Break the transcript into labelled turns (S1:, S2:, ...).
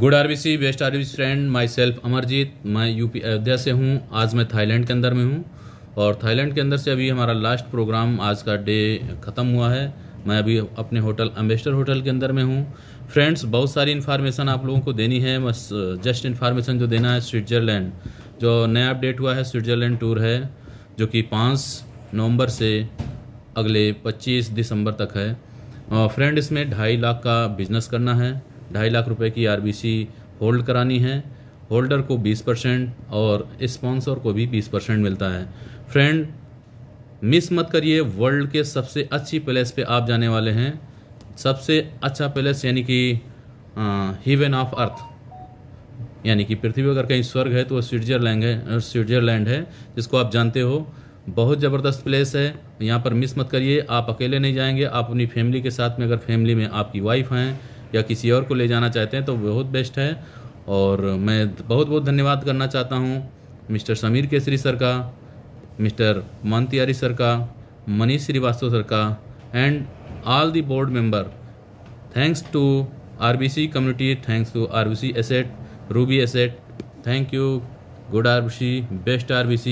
S1: good R B C best R B friend myself Amarjeet मैं UP Ayodhya से हूँ आज मैं थाईलैंड के अंदर में हूँ और थाईलैंड के अंदर से अभी हमारा लास्ट प्रोग्राम आज का डे ख़त्म हुआ है मैं अभी अपने होटल अम्बेस्टर होटल के अंदर में हूँ फ्रेंड्स बहुत सारी इन्फॉर्मेशन आप लोगों को देनी है बस जस्ट इन्फॉर्मेशन जो देना है स्विट्ज़रलैंड जो नया अपडेट हुआ है स्विट्ज़रलैंड टूर है जो कि पाँच नवम्बर से अगले पच्चीस दिसंबर तक है फ्रेंड इसमें ढाई लाख का बिजनेस करना है ढाई लाख रुपए की आरबीसी होल्ड करानी है होल्डर को 20 परसेंट और स्पॉन्सर को भी 20 परसेंट मिलता है फ्रेंड मिस मत करिए वर्ल्ड के सबसे अच्छी प्लेस पे आप जाने वाले हैं सबसे अच्छा प्लेस यानी कि हीवन ऑफ अर्थ यानी कि पृथ्वी अगर कहीं स्वर्ग है तो वो स्विट्जरलैंड है स्विट्जरलैंड है जिसको आप जानते हो बहुत ज़बरदस्त प्लेस है यहाँ पर मिस मत करिए आप अकेले नहीं जाएंगे आप अपनी फैमिली के साथ में अगर फैमिली में आपकी वाइफ हैं या किसी और को ले जाना चाहते हैं तो बहुत बेस्ट है और मैं बहुत बहुत धन्यवाद करना चाहता हूँ मिस्टर समीर केसरी सर का मिस्टर मन तिहारी सर का मनीष श्रीवास्तव सर का and all the board member thanks to RBC community thanks to RBC asset ruby asset thank you good RBC best RBC